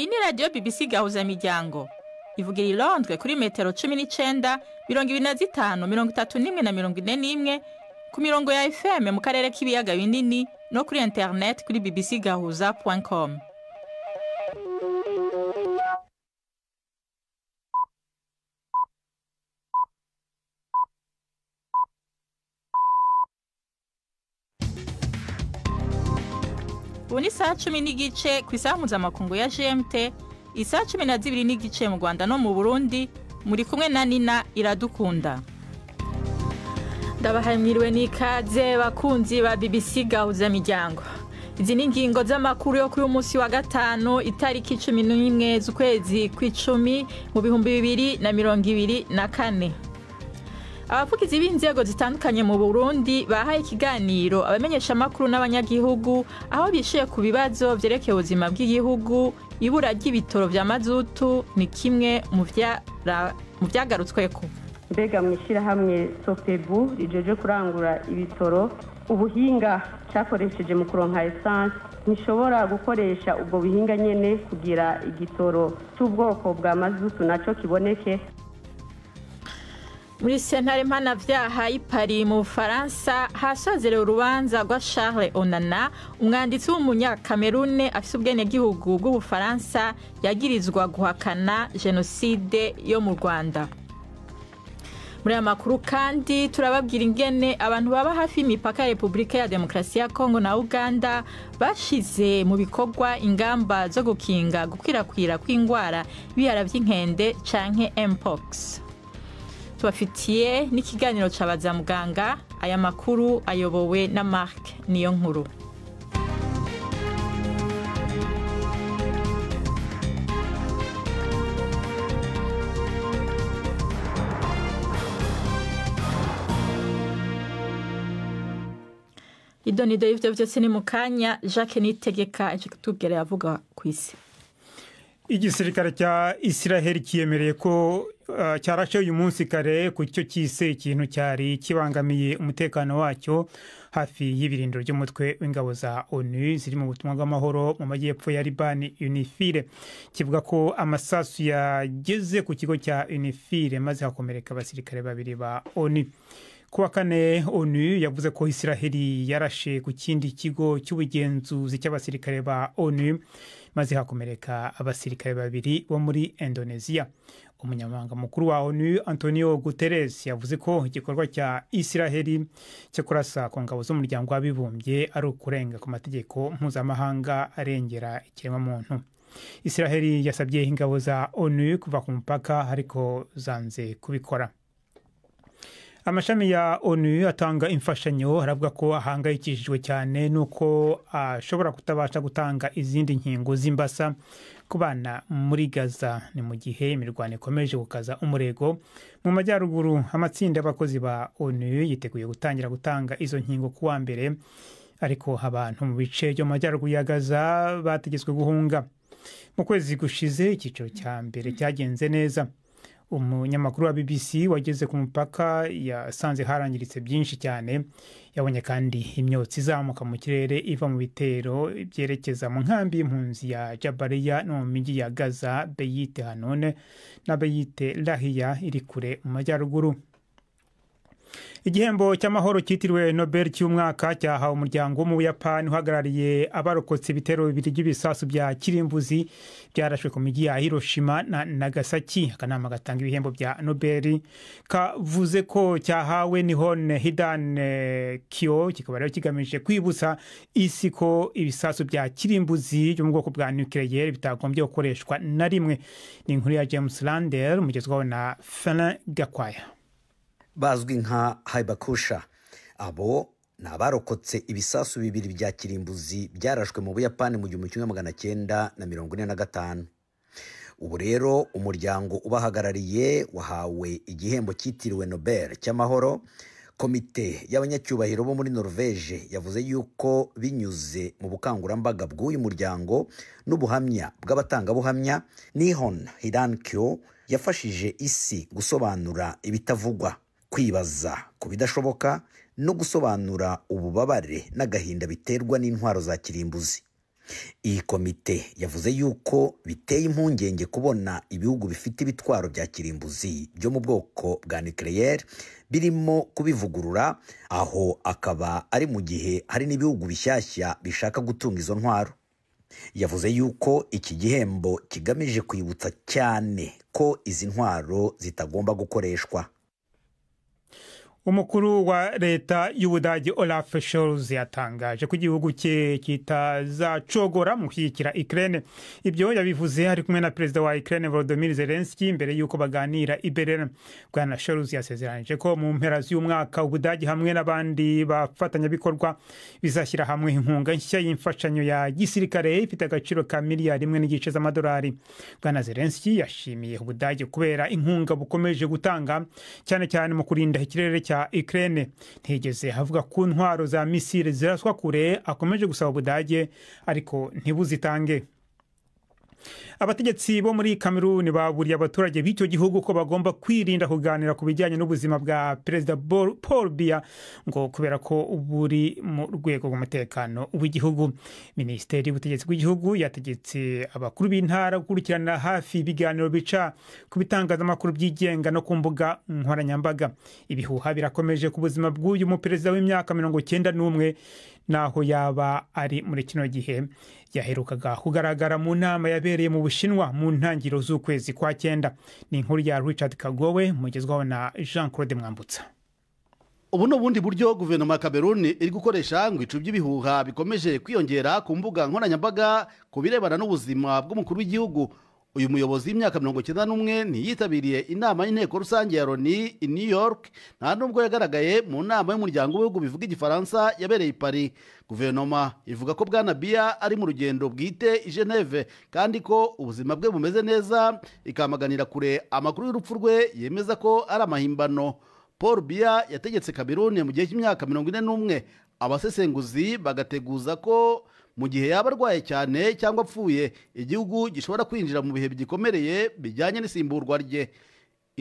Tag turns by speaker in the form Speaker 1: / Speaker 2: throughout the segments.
Speaker 1: iyi ni radiyo BBC gahuzamiryango ivugira i Londres kuri metero cumi n'icyenda mirongo ibiri na zitanu mirongo itatu n'imwe na mirongo ine n'imwe ku mirongo ya FM mu karere k'ibiyaga binini no kuri interineti kuri bbcgahuza.com isaha cumi n'igice ku isaha mpuzamakungu ya gmt isaha cumi na zibiri n'igice mu rwanda no mu burundi muri kumwe na nina iradukunda ndabahaye n'ikaze bakunzi ba bbc miryango izi ni ingingo z'amakuru yo kuri uyu munsi wa gatanu itariki cumi n'imwe z'ukwezi kw'icumi mu bihumbi bibiri na mirongo ibiri na kane abavugizi b'inzego zitandukanye mu burundi bahaye ikiganiro abamenyeshamakuru n'abanyagihugu aho bishuye ku bibazo byerekeye ubuzima bw'igihugu ibura ry'ibitoro bya mazutu ni kimwe mu byagarutsweko mbega mu ishyirahamwe sopebu rijeje kurangura ibitoro ubuhinga cyakoresheje mu kuronka esanse ntishobora gukoresha ubwo buhinga nyine kugira igitoro cy'ubwoko bwa mazutu nacyo kiboneke muri sentare mpanabyaha y'i Paris mu Bufaransa hasozerewe urubanza rwa Charles Onana umwanditsi w'umunyakamerune afite ubwenegihugu bw'Ubufaransa yagirizwa guhakana jenoside yo mu Rwanda muri aya makuru kandi turababwira ingene abantu baba hafi y'imipaka ya repubulika ya demokarasi ya kongo na uganda bashyize mu bikorwa ingamba zo gukinga gukwirakwira kw'indwara ibihara by'inkende canke mpox tubafitiye n'ikiganiro cya muganga aya makuru ayobowe na marc niyo nkuru idonido y'ibyo byose ni mu kanya jacques nitegeka icyo tubwira yavuga ku isi
Speaker 2: igisirikare cya isiraheli kiyemereye ko uh, cyarashe uyu munsi kare ku cyo cyise ikintu cyari kibangamiye umutekano wacyo hafi y'ibirindiro by'umutwe w'ingabo za onu ziri mu butumwa bw'amahoro mu majyepfo ya libani unifire kivuga ko amasasu yageze ku kigo cya unifire maze hakomereka abasirikare babiri ba onu kuwa kane onu yavuze ko isiraheli yarashe ku kindi kigo cy'ubugenzuzi cy'abasirikare ba onu maze hakomereka abasirikare babiri bo muri indoneziya umunyamabanga mukuru wa onu antonio guterres yavuze ko igikorwa cya isiraheli cyo kurasa ku ngabo z'umuryango w'abibumbye ari ukurenga ku mategeko mpuzamahanga arengera ikiremwamuntu isiraheli yasabye ingabo za onu kuva ku mupaka ariko zanze kubikora amashami ya onu atanga imfashanyo haravuga ko ahangayikishijwe cyane n'uko ashobora kutabasha gutanga izindi nkingo z'imbasa ku bana muri gaza ni mu gihe imirwano ikomeje gukaza umurego mu majyaruguru amatsinda y'abakozi ba onu yiteguye gutangira gutanga izo nkingo ku wa mbere ariko abantu mu bice byo mu majyaruguru ya gaza bategetswe guhunga mu kwezi gushize icyiciro cya mbere cyagenze neza umunyamakuru wa bbc wageze ku mupaka yasanze harangiritse byinshi cyane yabonye kandi imyotsi izamuka mu kirere iva mu bitero byerekeza mu nkambi y'impunzi ya jabariya no mu mijyi ya gaza beyite hanone na beyite lahiya iri kure mu majyaruguru igihembo cy'amahoro cyitiriwe nobel cy'umwaka cyahawe umuryango wo uhagarariye abarokotse ibitero bibiri by'ibisasu bya kirimbuzi byarashwe ku mijyi ya hiroshima na nagasaki akanama gatanga ibihembo bya nobel kavuze ko cyahawe nihon hidan eh, kiyo kikaba rero kigamije kwibutsa isi ko ibisasu bya kirimbuzi byo mu bwoko bwa nukiriyeri bitagombye gukoreshwa na rimwe ni inkuru ya james lander umugezwaho na fana gakwaya
Speaker 3: bazwi nka hayibakusha abo ni abarokotse ibisasu bibiri bya kirimbuzi byarashwe mu buyapani mu gihumbi kimwe magana cyenda na mirongo ine na gatanu ubu rero umuryango ubahagarariye wahawe igihembo cyitiriwe nobel cy'amahoro komite y'abanyacyubahiro bo muri norvege yavuze yuko binyuze mu bukangurambaga bw'uyu muryango n'ubuhamya bw'abatangabuhamya nihon hirankyo yafashije isi gusobanura ibitavugwa kwibaza ku bidashoboka no gusobanura ububabare n'agahinda biterwa n'intwaro za kirimbuzi iyi komite yavuze yuko biteye impungenge kubona ibihugu bifite ibitwaro bya kirimbuzi byo mu bwoko bwa nucleaire birimo kubivugurura aho akaba ari mu gihe hari n'ibihugu bishyashya bishaka gutunga izo ntwaro yavuze yuko iki gihembo kigamije kwibutsa cyane ko izi ntwaro zitagomba gukoreshwa
Speaker 2: umukuru wa leta y'ubudage olaf scholz yatangaje ko igihugu cye kitazacogora mu gushyigikira ikirere ibyo yabivuze ari kumwe na perezida wa ikirere volodymyr zelensky mbere y'uko baganira i berlin bwana scholz yasezeranyije ko mu mpera z'umwaka ubudage hamwe n'abandi bafatanyabikorwa bizashyira hamwe inkunga nshya y'imfashanyo ya gisirikare ifite agaciro ka miliyari imwe n'igice z'amadolari bwana zelensky yashimiye ubudage kubera inkunga bukomeje gutanga cyane cyane mu kurinda ikirere cya Ukraine ntigeze havuga ku ntwaro za misile ziraswa kure akomeje gusaba Ubudage ariko ntibuzitange abategetsi bo muri kameruni baburiye abaturage b'icyo gihugu ko bagomba kwirinda kuganira ku bijyanye n'ubuzima bwa perezida paul biya ngo kubera ko buri mu rwego rw'umutekano w'igihugu minisiteri y'ubutegetsi bw'igihugu yategetse abakuru b'intara gukurikirana hafi ibiganiro bica ku bitangazamakuru byigenga no ku mbuga nkoranyambaga ibihuha birakomeje ku buzima bw'uyu muperezida w'imyaka mirongo icyenda n'umwe n'aho yaba ari muri kino gihe yaherukaga kugaragara mu nama yabereye mu bushinwa mu ntangiriro z'ukwezi kwa cyenda ni inkuru ya richard kagowe mugezwaho na jean claude mwambutsa
Speaker 4: ubu ni ubundi buryo guverinoma ya kameruni iri gukoresha ngo icu by'ibihuha bikomeje kwiyongera ku mbuga nkoranyambaga ku birebana n'ubuzima bw'umukuru w'igihugu uyu muyobozi w'imyaka mirongo icyenda n'umwe ntiyitabiriye inama y'inteko rusange ya loni i new york nta nubwo yagaragaye mu nama y'umuryango w'ibihugu bivuga igifaransa yabereye i paris guverinoma ivuga ko bwana biya ari mu rugendo bwite i geneve kandi ko ubuzima bwe bumeze neza ikamaganira kure amakuru y'urupfu rwe yemeza ko ari amahimbano paul biya yategetse kabiruni mu gihe cy'imyaka mirongo ine n'umwe abasesenguzi bagateguza ko mu gihe yaba arwaye cyane cyangwa apfuye igihugu gishobora kwinjira mu bihe bigikomereye bijyanye n'isimburwa rye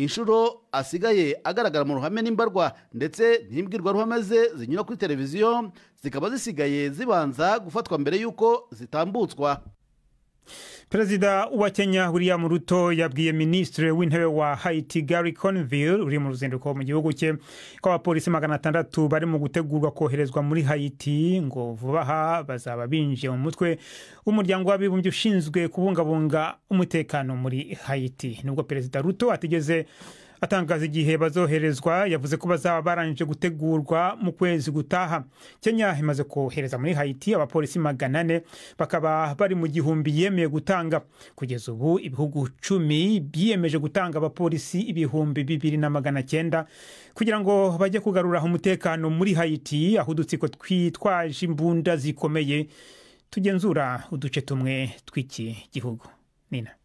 Speaker 4: inshuro asigaye agaragara mu ruhame n'imbarwa ndetse n'imbwirwaruhame ze zinyura kuri televiziyo zikaba zisigaye zibanza gufatwa mbere y'uko zitambutswa
Speaker 2: perezida wa kenya william ruto yabwiye minisitiri w'intebe wa haiti gary conville uri mu ruzinduko mu gihugu cye ko abapolisi magana atandatu bari mu gutegurwa koherezwa muri haiti ngo vuba aha bazaba binjiye mu mutwe w'umuryango w'abibumbye ushinzwe kubungabunga umutekano muri haiti nubwo perezida ruto atigeze atangaza igihe bazoherezwa yavuze ko bazaba barangije gutegurwa mu kwezi gutaha kenya imaze kohereza muri hayiti abapolisi magana ane bakaba bari mu gihumbi yemeye gutanga kugeza ubu ibihugu cumi biyemeje gutanga abapolisi ibihumbi bibiri na magana cyenda kugira ngo bajye kugarura umutekano muri hayiti aho udutsiko twitwaje imbunda zikomeye tugenzura uduce tumwe tw'iki gihugu nina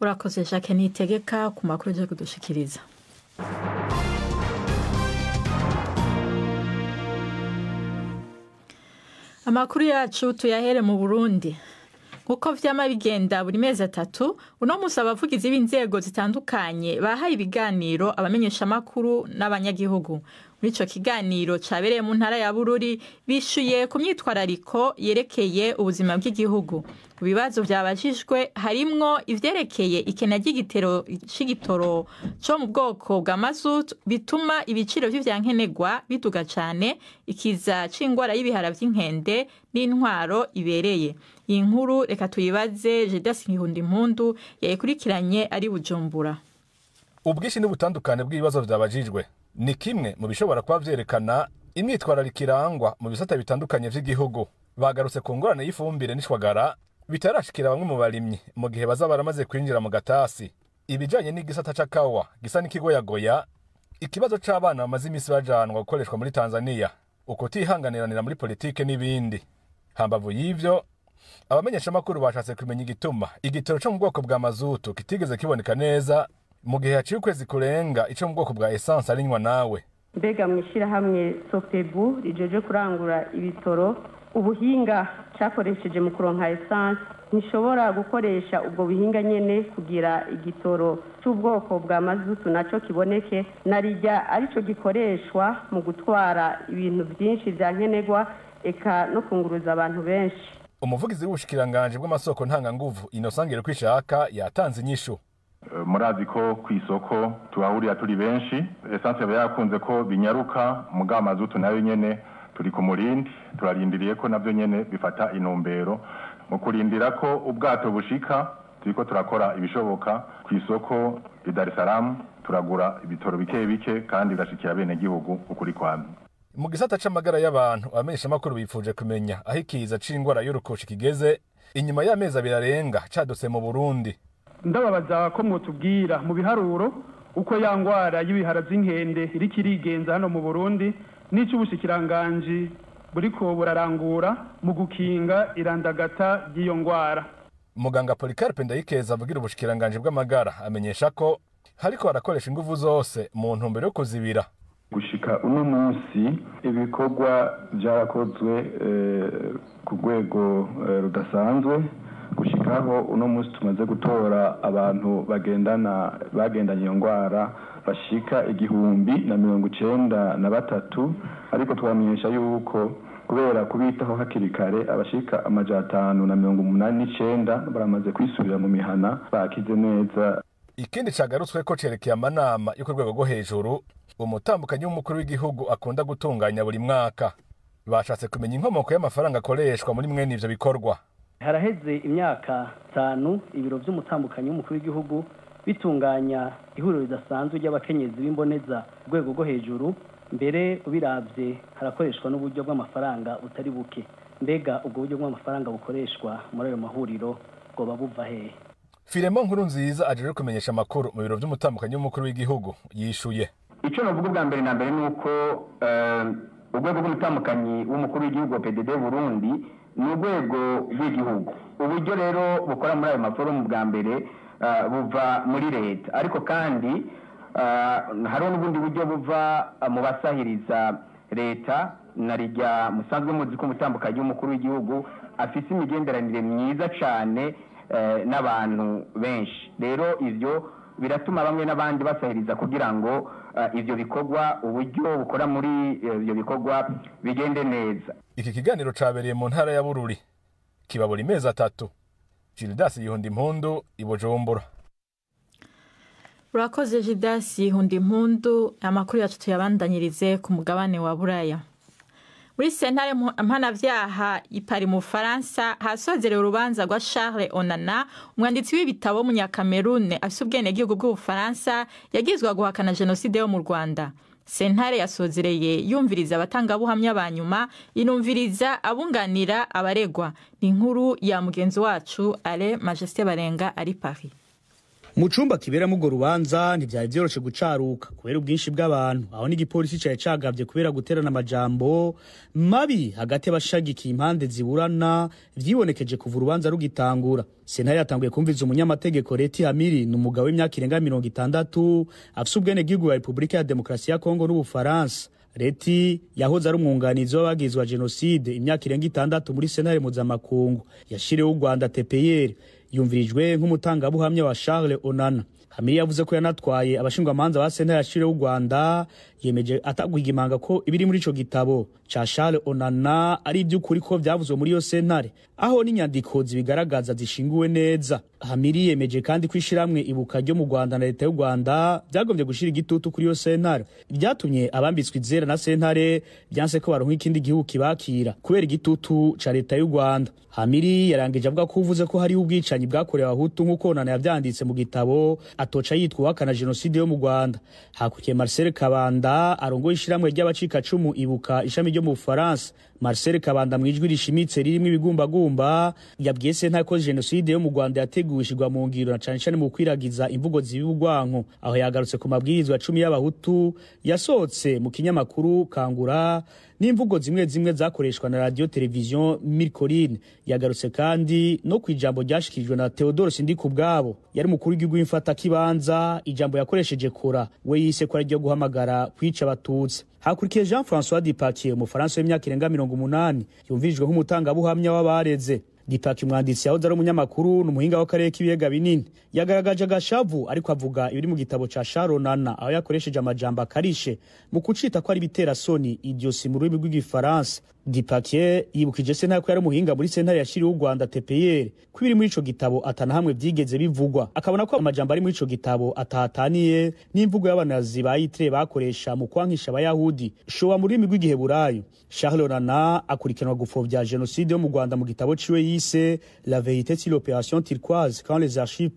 Speaker 1: urakoze jacques nitegeka ku makuru ugiye kudushikiriza amakuru yacu tuyahere mu burundi nk'uko byama bigenda buri mezi atatu uno munsi abavugizi b'inzego zitandukanye bahaye ibiganiro abamenyeshamakuru n'abanyagihugu muri icyo kiganiro cyabereye mu ntara ya bururi bishyuye ku myitwarariko yerekeye ubuzima bw'igihugu ku bibazo byabajijwe harimo ibyerekeye ikena ry'igitero cy'igitoro cyo mu bwoko bwa mazutu bituma ibiciro by'ibyankenerwa biduga cyane ikiza cy'indwara y'ibihara by'inkende n'intwaro ibereye iyi nkuru reka tuyibaze jedasi nkihundimpundu yayikurikiranye ari bujumbura
Speaker 5: ubwinshi n'ubutandukane bw'ibibazo byabajijwe ni kimwe mu bishobora kuba byerekana imyitwarariko irangwa mu bisate bitandukanye by'igihugu bagarutse ku ngorane y'ifumbire n'ishwagara bitarashikira bamwe mu barimyi mu gihe bazaba baramaze kwinjira mu gatasi ibijyanye n'igisata c'akawa gisa n'ikigoyagoya ikibazo cy’abana bamaze imisi bajanwa gukoreshwa muri tanzania ukutihanganiranira muri politiki n'ibindi hambavu y’ibyo abamenyeshamakuru bashatse kumenya igituma igitoro co mu bwoko bwa mazutu kitigeze kiboneka neza mu gihe haciye ukwezi kurenga icyo mu bwoko bwa esanse arinywa nawe
Speaker 4: mbega mu
Speaker 1: ishyirahamwe sopebu rijeje kurangura ibitoro ubuhinga cyakoresheje mu kuronka esanse ntishobora gukoresha ubwo buhinga nyine kugira igitoro cy'ubwoko bwa mazutu nacyo kiboneke na rijya aricyo gikoreshwa mu gutwara ibintu byinshi bya nkenerwa eka no kunguruza abantu benshi
Speaker 5: umuvugizi w'ubushikiranganji bw'amasoko ntanganguvu ino kwishaka yatanze inyishu
Speaker 6: Eh, murazi ko ku isoko tubahurira turi benshi esanse biba yakunze ko binyaruka mugamazi utu nayo nyene turi ku murindi turarindiriye ko nabyo nyene bifata intumbero mu kurindira ko ubwato bushika turiko turakora ibishoboka ku isoko i Dar es Salaam turagura ibitoro bike bike kandi birashikira bene gihugu ukuri kwamye
Speaker 5: mu gisata c'amagara y'abantu abamenyesha bifuje kumenya aho ikiza c'ingwara y'urukoshi kigeze inyuma y'amezi abiri arenga cadutse mu Burundi ndababaza ko mwotubwira mu biharuro uko ya ndwara y'ibihara by'inkende iri kirigenza hano mu burundi n'icyo ubushyikiranganji buriko burarangura mu gukinga irandagata ry'iyo ndwara muganga Polycarpe Ndayikeza avugira ubushikiranganje bw'amagara amenyesha ko hariko harakoresha ingufu zose mu ntumbero yo kuzibira gushika uno munsi ibikorwa byarakozwe eh, ku rwego
Speaker 7: eh, rudasanzwe Chicago uno munsi tumaze gutora abantu bagendana bagendanye iyo ndwara bashika igihumbi na mirongo icyenda na batatu ariko twamenyesha yuko kubera kubitaho hakiri kare abashika amajana
Speaker 5: atanu na mirongo umunani n'icenda baramaze kwisubira mu mihana bakize neza ikindi cyagarutswe ko cerekeye amanama yo ku rwego rwo hejuru umutambukanyi w'umukuru w'igihugu akunda gutunganya buri mwaka bashatse kumenya inkomoko y'amafaranga akoreshwa muri mwene ivyo bikorwa
Speaker 3: haraheze imyaka itanu ibiro by'umutambukanyi w'umukuru w'igihugu bitunganya ihuriro ridasanzwe ry'abakenyezi b'imboneza ku rwego rwo hejuru mbere ubirabye harakoreshwa n'uburyo bw'amafaranga butari buke mbega ubwo buryo bw'amafaranga bukoreshwa muri ayo mahuriro ngo buva hehe
Speaker 5: firemo nkuru nziza aje kumenyesha amakuru mu biro by'umutambukanyi w'umukuru w'igihugu yishuye
Speaker 3: icyo navuga ubwa mbere na mbere ni uko
Speaker 8: eh, urwego rw'umutambukanyi w'umukuru w'igihugu wa pdd burundi ni urwego rw'igihugu uburyo rero bukora muri ayo maforumu bwa mbere uh, buva muri leta ariko kandi uh, hari n'ubundi buryo buva uh, mu basahiriza leta na rijya musanzwe muzi ko umutambukanyi w'umukuru w'igihugu afite imigenderanire myiza cyane n'abantu benshi rero ibyo biratuma bamwe n'abandi basahiriza kugira ngo Eh, ibyo bikorwa uburyo bukora muri eh, ibyo bikorwa bigende neza
Speaker 5: iki kiganiro cyabereye mu ntara ya bururi kiba buri mezi atatu jiridasi yihunda impundu i
Speaker 1: urakoze jiridasi yihunda impundu amakuru yacu tuyabandanyirize ku mugabane wa buraya muri sentare mpanabyaha ipari mu faransa hasozerewe urubanza rwa charles onana umwanditsi w'ibitabo w'umunyakamerune afite ubwenegihugu bw'ubufaransa yagizwe guhakana jenoside yo mu rwanda sentare yasozereye yumviriza abatangabuhamya ba nyuma inumviriza abunganira abaregwa ni inkuru ya mugenzi wacu ale majesite barenga ari Paris.
Speaker 8: mu cyumba kiberamo urwo rubanza ntibyari byoroshye gucaruka kubera ubwinshi bw'abantu aho n'igipolisi cyari cyagabye kubera guterana amajambo mabi hagati y'abashagikiye impande ziburana byibonekeje kuva urubanza rugitangura sena yatanguye kumviza umunyamategeko leti hamiri ni umugabo w'imyaka irenga mirongo itandatu afite ubwene bw'igihugu ya repubulika ya demokarasi ya kongo n'ubufaransa leti yahoze ari umwunganizi w'abagizwa jenoside imyaka irenga itandatu muri senare mpuzamakungu yashyiriweho u rwanda tepeyeri yumvirijwe nk'umutangabuhamya wa Charles Onana Hamiri yavuze ko yanatwaye abashinjwamanza ba sentare ya Chile y'u Rwanda yemeje ataguye imanga ko ibiri muri ico gitabo ca Charles Onana ari iby’ukuri ko byavuzwe muri iyo sentare aho n'inyandiko zibigaragaza zishinguwe neza Hamiri yemeje kandi ko ishiramwe ibuka ryo mu Rwanda na leta y'u Rwanda byagombye gushyira igitutu kuri iyo sentare byatumye abambitswe izera na sentare byanse ko baronka ikindi gihugu kibakira kubera igitutu ca leta y'u Rwanda Hamiri yarangije avuga ko uvuze ko hariho ubwicanyi bwakorewe abahutu nk'uko Onana yavyanditse mu gitabo atoca yitwa uwakana jenoside yo mu Rwanda hakurikiye Marcel Kabanda A arongoye ishiramwe ry'abacikacumu ibuka ishami ryo mu Bufaransa Marcel Kabanda mu ijwi rishimitse ririmo ibigumbagumba yabwiye senta ko jenoside yo mu Rwanda yateguwe mu ngiro na cane cane mu kwiragiza imvugo zibi aho yagarutse ku mabwirizwa cumi y'abahutu yasohotse mu kinyamakuru kangura n'imvugo zimwe zimwe zakoreshwa na radio television Mircoline yagarutse kandi no ku ijambo ryashikirijwe na Theodore Sindikubwabo yari mukuru w'igihugu imfata ijambo yakoresheje kora we yise ko ryo guhamagara kwica abatutsi hakurikiye jean François dipaki umufaransa w'imyaka irenga mirongo umunani yumvirijwe nk'umutangabuhamya w'abareze dipaki umwanditsi yahoze ari umunyamakuru ni umuhinga w'akarere k'ibiyaga binini yagaragaje agashavu ariko avuga ibiri mu gitabo ca sharonana aho yakoresheje amajambo akarishe mu kucita ko ari ibiterasoni idiosi mu rurimi rw'igifaransa Gipake yibukije sentare ko yari umuhinga muri sentare yashiriwe u Rwanda TPR ko ibiri muri icyo gitabo atanahamwe byigeze bivugwa akabona ko amajambo ari muri icyo gitabo atataniye n'imvugo y'abanazi bayitire bakoresha mu kwangisha abayahudi shoba mu rurimi rw'igiheburayo Charles Rana akurikiranwa gupfobya Jenoside yo mu Rwanda mu gitabo ciwe yise La vérité sur l'opération turquoise quand les archives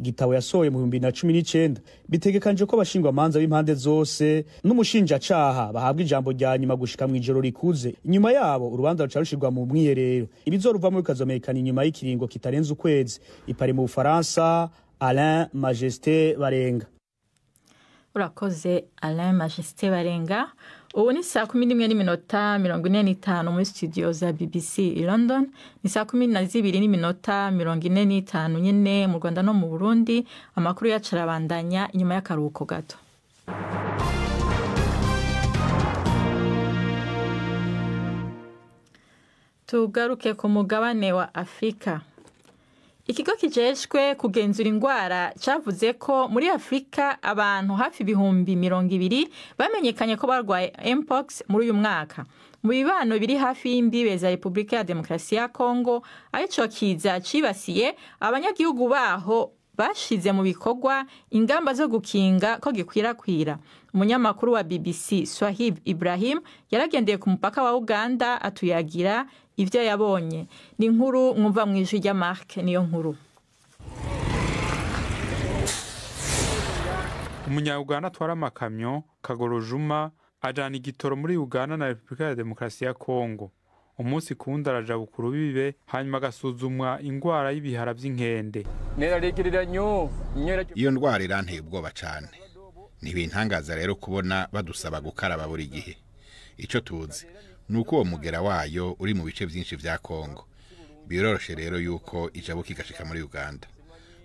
Speaker 8: igitabo yasohoye mu bihumbi na cumi n'icyenda bitegekanije ko abashinjwamanza b'impande zose n’umushinjacyaha bahabwa ijambo rya nyuma gushika mu ijoro rikuze inyuma yabo urubanza ruca rushirwa mu mwiherero ibizoruvamo bikazomekana inyuma y'ikiringo kitarenze ukwezi ipari mu bufaransa Alain Majesté Barenga
Speaker 1: urakoze Alain Majesté Barenga ubu ni saa kumi n'imwe n'iminota mirongo ine n'itanu muri studio za bbc i london ni saa kumi na zibiri n'iminota mirongo ine n'itanu nyine mu rwanda no mu burundi amakuru yacu arabandanya inyuma y'akaruhuko gato tugaruke ku mugabane wa afurika ikigo kijejwe kugenzura indwara cyavuze ko muri afurika abantu hafi ibihumbi mirongo ibiri bamenyekanye ko barwaye mpox muri uyu mwaka mu bibano biri hafi y'imbibe za repubulika ya demokarasi ya kongo arico kiza cibasiye abanyagihugu baho bashyize mu bikorwa ingamba zo gukinga ko gikwirakwira umunyamakuru wa bbc swahib ibrahim yaragendeye ku mupaka wa uganda atuyagira ibyo yabonye ni inkuru mwumva mu ijwi rya marc niyo nkuru
Speaker 9: umunyauganda atwara amakamyo kagorojuma ajyana igitoro muri uganda na repubulika ya demokarasi ya kongo umunsi ku wundi araja bukuru bibe hanyuma agasuzumwa indwara y'ibihara by'inkende
Speaker 6: iyo ndwara iranteye ubwoba cyane ntibintangaza rero kubona badusaba gukaraba buri gihe icyo tuzi ni uko uwo mugera wayo uri mu bice byinshi bya kongo biroroshye rero yuko ijabuka igashika muri uganda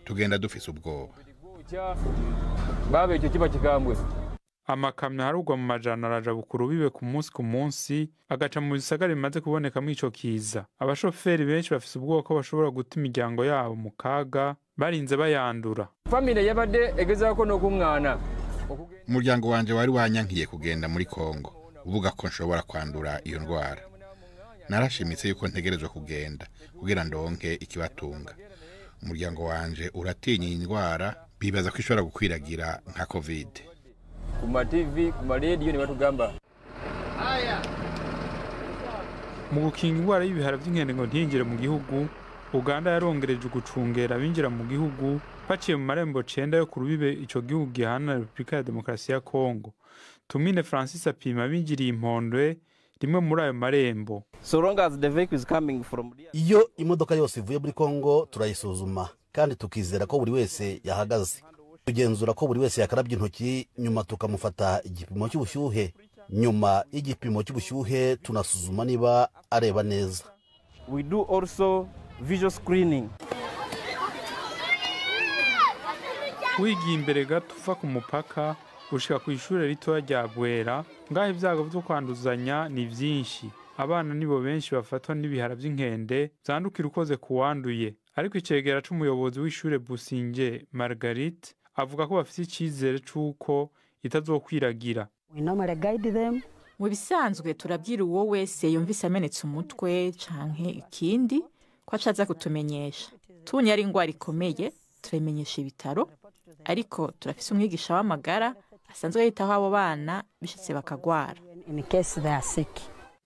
Speaker 6: tugenda dufise ubwoba icyo kiba kigambwe
Speaker 9: amakamyo harugwa mu majana arajabukuru bibe ku munsi ku munsi agaca mu bisagara bimaze kubonekamo ico kiza abashoferi benshi bafise ubwoko bashobora guta imiryango yabo mu kaga barinze bayandura
Speaker 6: famire y'abade egeza ko no kumwana umuryango wanje wari wanyankiye kugenda muri kongo uvuga ko nshobora kwandura iyo ndwara narashimitse yuko ntegerezwa kugenda kugira ndonke ikibatunga umuryango wanje uratinya iyi ndwara bibaza ko ishobora gukwiragira nka kovide ku mativi ni marediyo ntibatugamba
Speaker 9: mu gukinga indwara y'ibihara by'inkende ngo ntiyinjire mu gihugu uganda yarongereje gucungera abinjira mu gihugu baciye mu marembo cenda yo ku rubibe icyo gihugu gihana repubulika ya demokarasi ya kongo tumine francis apima abinjiriye
Speaker 4: impondwe rimwe muri ayo marembo iyo imodoka yose ivuye muri kongo turayisuzuma kandi tukizera ko buri wese yahagaze tugenzura ko buri wese yakarabye intoki nyuma tukamufata igipimo cy'ubushyuhe nyuma y'igipimo cy'ubushyuhe tunasuzuma niba areba neza we do also visual screening wigiye
Speaker 9: imbere gato uva ku mupaka ushyira ku ishuri ritoya rya bwera ngaho ibyago byo kwanduzanya ni byinshi abana nibo benshi bafatwa n'ibihara by'inkende zandukira ukoze ku wanduye ariko icyegera cy'umuyobozi w'ishuri businge margarite avuga ko bafite icyizere cy'uko itazokwiragira
Speaker 10: mu
Speaker 1: bisanzwe turabwira uwo wese yumvise amenetse umutwe cyangwa ikindi ko acaza kutumenyesha tunya ari indwara ikomeye turayimenyesha ibitaro ariko turafise umwigisha w'amagara asanzwe yitaho abo bana bishatse bakagwara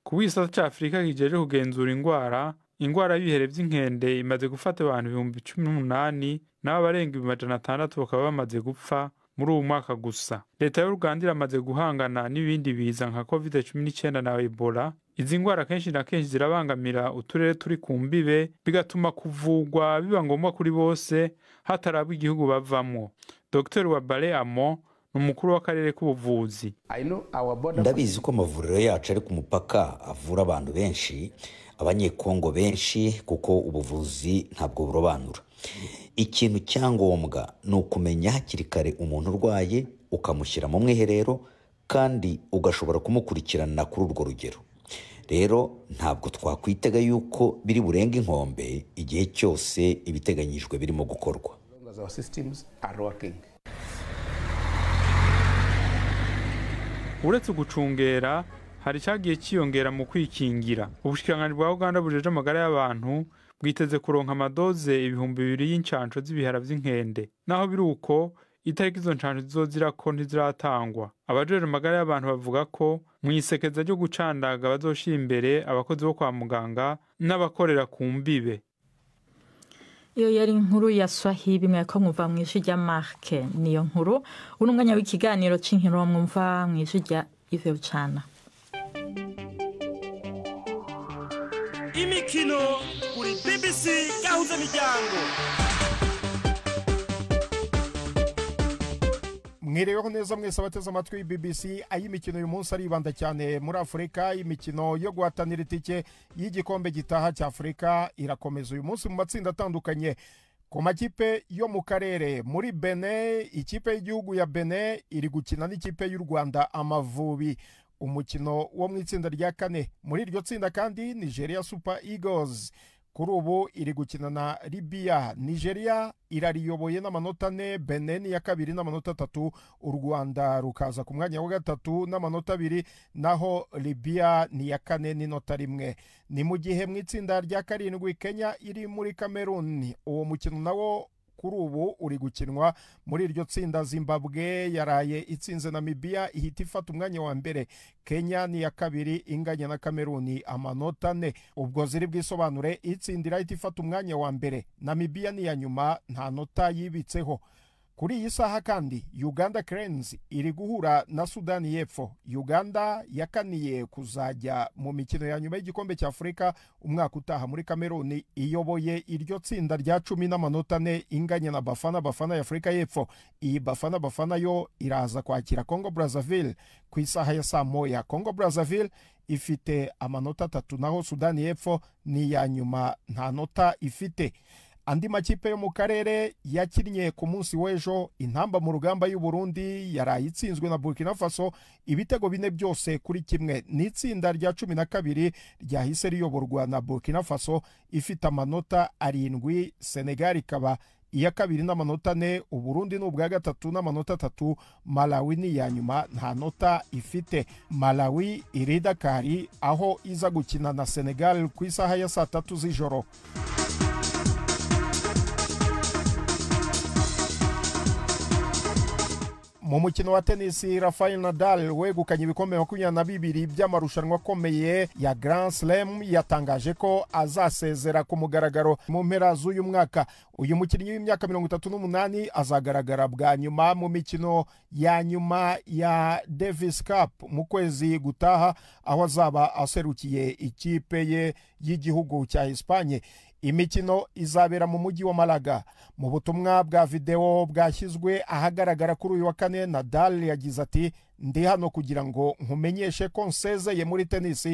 Speaker 9: ku gisata cya afurika kugenzura indwara indwara y'ibiheri by'inkende imaze gufata abantu ibihumbi cumi n'umunani naho abarenga amajana atandatu bakaba bamaze gupfa muri uwo mwaka gusa leta y'u rwanda iramaze guhangana n'ibindi biza nka covid cumi n'icyenda na ebola izi ndwara kenshi na kenshi zirabangamira uturere turi ku mbibe bigatuma kuvugwa biba ngombwa kuri bose hatari abo igihugu bavamo dr wabare amo ni umukuru w'akarere k'ubuvuzi
Speaker 3: ndabizi ko amavuriro yacu ari ku mupaka avura abantu benshi abanyekongo benshi kuko ubuvuzi ntabwo burobanura ikintu cyangombwa ni ukumenya hakiri kare umuntu urwaye ukamushyira mu mwiherero kandi ugashobora kumukurikirana kuri urwo rugero rero ntabwo twakwitega yuko biri burenga inkombe igihe cyose ibiteganyijwe birimo gukorwa
Speaker 9: uretse gucungera hari cyagiye cyiyongera mu kwikingira ubushikiranganji bwa uganda bujeje amagara y'abantu bwiteze kuronka amadoze ibihumbi bibiri y'incansho z'ibihara by'inkende naho biri uko itariki izo nshansho zizozirako ntiziratangwa abajejwe amagara y'abantu bavuga ko mu isekeza ryo gucandaga bazoshira imbere abakozi bo kwa muganga n'abakorera ku mbibe
Speaker 1: iyo yari inkuru ya swahibi mweko mwumva mu ijwi rya marike niyo nkuru uno mwanya w'ikiganiro cy'inkino mwumva mu ijwi rya ive bucana
Speaker 5: imikino kuri bbc
Speaker 4: gahuza miryango
Speaker 6: mwirebeho neza mwese abateze amatwi bbc ay'imikino uyu munsi aribanda cyane muri afurika imikino yo guhatanira itike y'igikombe gitaha cya afurika irakomeza uyu munsi mu matsinda atandukanye ku makipe yo mu karere muri bene ikipe y'igihugu ya bene iri gukina n'ikipe y'u rwanda amavubi umukino wo mu itsinda rya kane muri iryo tsinda kandi nigeria super eagles kuri ubu iri gukina na Libya nigeria irariyoboye n'amanota ane beneni ya kabiri n'amanota atatu u rwanda rukaza ku mwanya wa gatatu n'amanota abiri naho Libya ni iya kane n'inota rimwe ni mu gihe mu itsinda rya karindwi kenya iri muri kameruni uwo mukino nawo kuri ubu uri gukinwa muri iryo tsinda zimbabwe yaraye itsinze namibia ihita ifata umwanya wa mbere kenya ni iya kabiri inganya na kameruni amanota ane ubwo ziri bwisobanure itsindira ihita ifata umwanya wa mbere namibia ni iya nyuma nta nota yibitseho kuri iyi saha kandi uganda kerenzi iri guhura na sudani y'epfo uganda yakaniye kuzajya mu mikino ya nyuma y'igikombe cya afurika umwaka utaha muri kameruni iyoboye iryo tsinda rya cumi n'amanota ane inganya na bafana bafana ya afurika y'epfo iyi bafana bafana yo iraza kwakira congo brazzaville ku isaha ya saa moya congo brazzaville ifite amanota atatu naho sudani y'epfo ni iya nyuma nta nota ifite andi makipe yo mu karere yakinnye ku munsi w'ejo intamba mu rugamba y'u Burundi yaraye na Burkina Faso ibitego bine byose kuri kimwe n'itsinda rya cumi na kabiri ryahise riyoborwa na Burkina Faso ifite amanota arindwi Senegal ikaba iya kabiri n'amanota ane uburundi ni ubwa gatatu n'amanota atatu malawi ni iya nyuma nta nota ifite malawi iri dakari aho iza gukina na senegal ku isaha ya saa tatu z'ijoro mu mukino wa tenisi rafael nadal wegukanye ibikombe makumyabiri na bibiri by'amarushanwa akomeye ya grand slam yatangaje ko azasezera ku mugaragaro mu mpera z'uyu mwaka uyu mukinnyi w'imyaka mirongo itatu n'umunani azagaragara bwa nyuma mu mikino ya nyuma ya davis cup mu kwezi gutaha aho azaba aserukiye ikipe ye y'igihugu cya espanye imikino izabera mu mujyi wa Malaga mu butumwa bwa videwo bwashyizwe ahagaragara kuri uyu wa kane Nadal yagize ati ndi hano kugira ngo nkumenyeshe ko nsezeye muri tenisi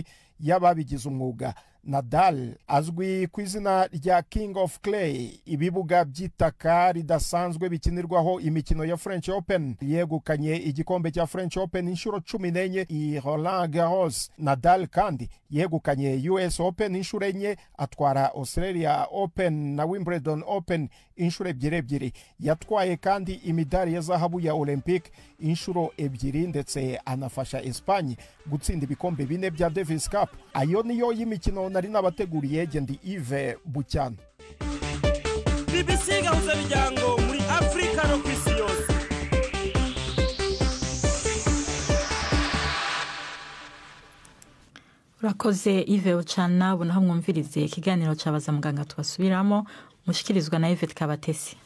Speaker 6: y'ababigize umwuga nadal azwi ku izina rya king of clay ibibuga by'itaka ridasanzwe bikinirwaho imikino ya french open yegukanye igikombe cya french open inshuro cumi n'enye i roland garros nadal kandi yegukanye us open inshuro enye atwara australia open na wimbledon open inshuro ebyiri ebyiri yatwaye kandi imidari ya zahabu ya Olympic inshuro ebyiri ndetse anafasha esipanye gutsinda ibikombe bine bya davis cup ayo niyo y'imikino nari nabateguriye gendi ive bucyana bibisiga mpuzabijyango muri afurika no ku isi yose
Speaker 1: urakoze ive bucana ubona aho mwumvirize ikiganiro cyabaza muganga tubasubiramo mushyikirizwa na yvette kabatesi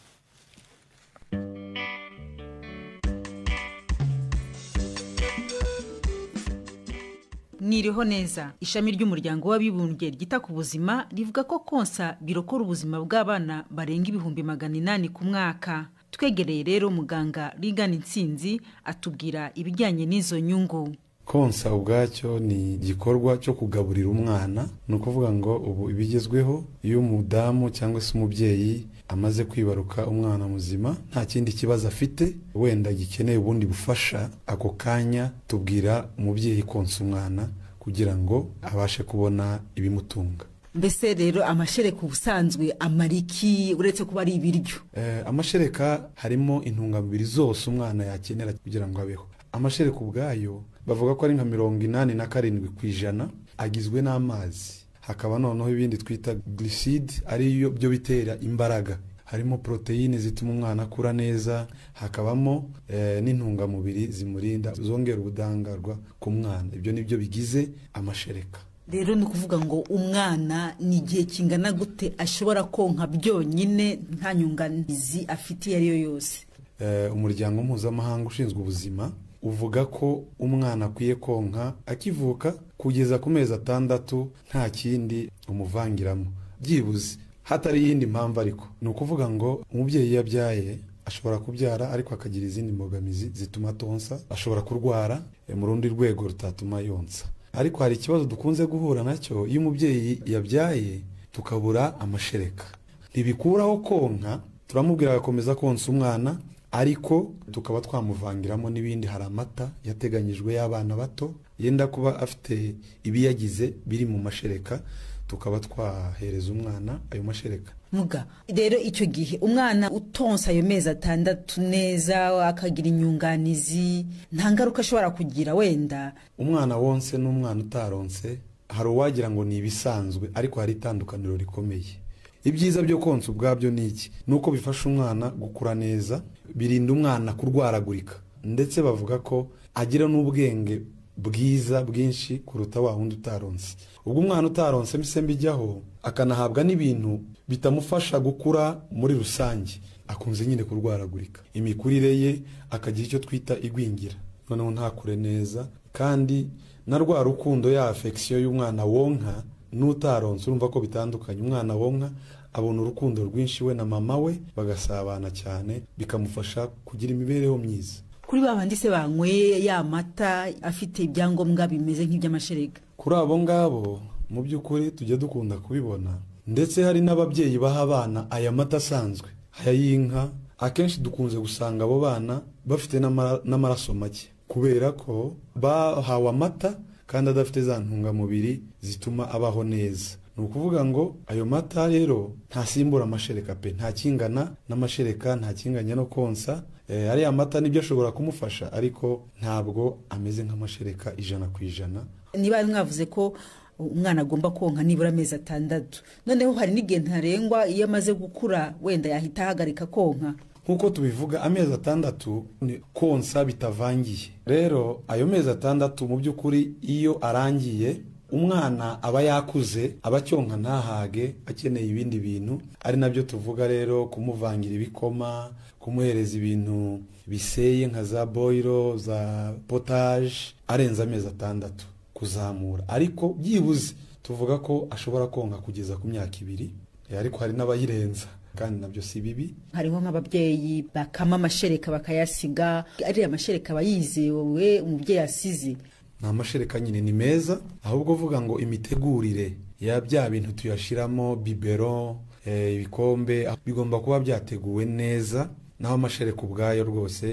Speaker 10: niriho neza ishami ry'umuryango w'abibumbye ryita ku buzima rivuga ko konsa birokora ubuzima bw'abana barenga ibihumbi magana inani ku mwaka twegereye rero muganga rigana insinzi atubwira ibijyanye n'izo nyungu
Speaker 7: konsa ubwacyo ni igikorwa cyo kugaburira umwana ni ukuvuga ngo ubu ibigezweho iyo umudamu cyangwa se umubyeyi amaze kwibaruka umwana muzima nta kindi kibazo afite wenda gikeneye ubundi bufasha ako kanya tubwira umubyeyi konsa umwana kugira ngo abashe kubona ibimutunga
Speaker 10: mbese rero amashereka ubusanzwe amariki uretse kuba ari ibiryo
Speaker 7: eh, amashereka harimo intungamubiri zose umwana yakenera kugira ngo abeho amashereka ubwayo bavuga ko ari nka mirongo inani na karindwi ku ijana agizwe n'amazi hakaba noneho ibindi twita giriside ariyo byo bitera imbaraga harimo poroteyine zituma umwana akura neza hakabamo eh, n'intungamubiri zimurinda zongera ubudahangarwa ku mwana ibyo ni byo bigize amashereka
Speaker 10: rero ni ukuvuga ngo umwana ni igihe kingana gute ashobora konka byonyine nta nyunganizi afite iyo ari yo yose
Speaker 7: eh, umuryango mpuzamahanga ushinzwe ubuzima uvuga ko umwana akwiye konka akivuka kugeza ku mezi atandatu nta kindi umuvangiramo byibuze hatari iyindi mpamvu ariko ni ukuvuga ngo umubyeyi iyo abyaye ashobora kubyara ariko akagira izindi mbogamizi zituma atonsa ashobora kurwara eh, mu rundi rwego rutatuma yonsa ariko hari ikibazo dukunze guhura nacyo iyo umubyeyi yabyaye tukabura amashereka ntibikuraho konka turamubwira agakomeza konsa umwana ariko tukaba twamuvangiramo n'ibindi hari amata yateganyijwe y'abana bato yenda kuba afite ibiyagize biri mu mashereka tukaba twahereza umwana ayo mashereka
Speaker 10: Muga rero icyo gihe umwana utonsa ayo mezi atandatu neza akagira inyunganizi nta ngaruka ashobora kugira wenda umwana wonse n'umwana
Speaker 7: utaronse hari uwagira ngo ni ibisanzwe ariko hari itandukaniro rikomeye ibyiza byo konsa ubwabyo ni iki ni uko bifasha umwana gukura neza birinda umwana kurwaragurika ndetse bavuga ko agira n'ubwenge bwiza bwinshi kuruta wa wundi utaronse ubwo umwana utaronse imisembi ijyaho akanahabwa n'ibintu bitamufasha gukura muri rusange akunze nyine kurwaragurika imikurire ye akagira icyo twita igwingira noneho ntakure neza kandi na rwa rukundo ya afegisiyo y'umwana wonka n'utaronse urumva ko bitandukanye umwana wonka abona urukundo rwinshi we na mama we bagasabana cyane bikamufasha kugira imibereho
Speaker 10: myiza kuri ba bandi se banyweye ya mata afite ibyangombwa bimeze nk'iby'amashereka
Speaker 7: kuri abo ngabo mu by'ukuri tujya dukunda kubibona ndetse hari n'ababyeyi baha abana aya mata asanzwe aya y'inka akenshi dukunze gusanga abo bana bafite n'amaraso make kubera ko bahawe amata kandi adafite za ntungamubiri zituma abaho neza ni ukuvuga ngo ayo mata rero ntasimbura amashereka pe nta kingana n'amashereka nta kinganya no konsa eh, ariya mata nibyo ashobora kumufasha ariko ntabwo ameze nk'amashereka ijana ku ijana
Speaker 10: niba mwavuze ko umwana agomba konka nibura amezi atandatu noneho hari n'igihe ntarengwa iyo amaze gukura wenda yahita ahagarika konka nk'uko tubivuga amezi atandatu
Speaker 7: ni konsa bitavangiye rero ayo mezi atandatu mu by'ukuri iyo arangiye umwana aba yakuze aba acyonka ntahage akeneye ibindi bintu ari nabyo tuvuga rero kumuvangira ibikoma kumuhereza ibintu biseye nka za boyiro za potaje arenze amezi atandatu kuzamura ariko byibuze tuvuga ko ashobora konka kugeza ku myaka ibiri ariko hari n'abayirenza kandi nabyo si bibi
Speaker 10: hariho nk'ababyeyi bakama amashereka bakayasiga ariya mashereka aba yizewe umubyeyi asize
Speaker 7: ni amashereka nyine ni meza ahubwo uvuga ngo imitegurire ya bya bintu tuyashyiramo bibero eh, ibikombe bigomba kuba byateguwe neza naho amashereka ubwayo rwose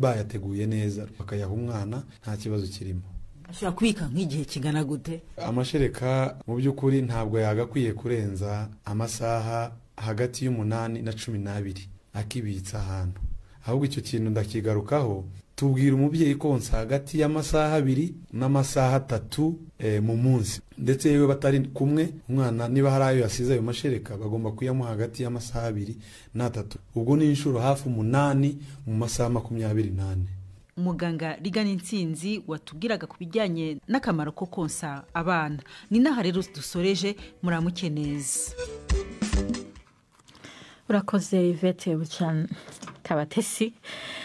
Speaker 7: bayateguye neza bakayaha umwana nta kibazo kirimo
Speaker 10: ashobora kubika nk'igihe kingana gute
Speaker 7: amashereka mu by'ukuri ntabwo yagakwiye kurenza amasaha hagati y'umunani na cumi n'abiri akibitsa ahantu ahubwo icyo kintu ndakigarukaho tubwira umubyeyi konsa hagati y'amasaha abiri n'amasaha atatu eh, mu munsi ndetse yewe batari kumwe umwana niba hari ayo yasize ayo mashereka bagomba kuyamuha hagati y'amasaha abiri n'atatu ubwo ni inshuro hafi umunani mu masaha makumyabiri
Speaker 10: n'ane umuganga rigana insinzi watubwiraga ku bijyanye n'akamaro ko konsa abana ni n'aha rero dusoreje muramuke neza urakoze ivete bucyane kabatesi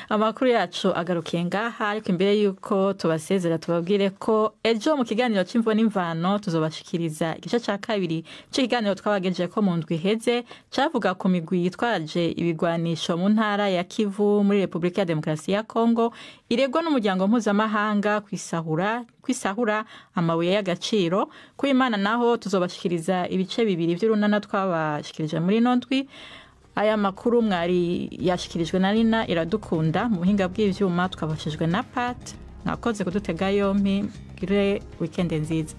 Speaker 10: amakuru
Speaker 1: yacu agarukiye ngaha ariko imbere y'uko tubasezera tubabwire ko ejo mu kiganiro cy'imvo n'imvano tuzobashikiriza igice cya kabiri cy'ikiganiro twabagejeje ko mu ndwi iheze cyavuga ku migwi yitwaje ibigwanisho mu ntara ya kivu muri repubulika ya demokarasi ya kongo iregwa n'umuryango mpuzamahanga ku kwisahura amabuye y'agaciro ku imana naho tuzobashikiriza ibice bibiri by'urunana twabashikirije muri ino ndwi aya makuru mwari yashyikirijwe na rina iradukunda mu buhinga bw'ibyuma twabashijwe na pati mwakoze kudutega yombi gire wikendi nziza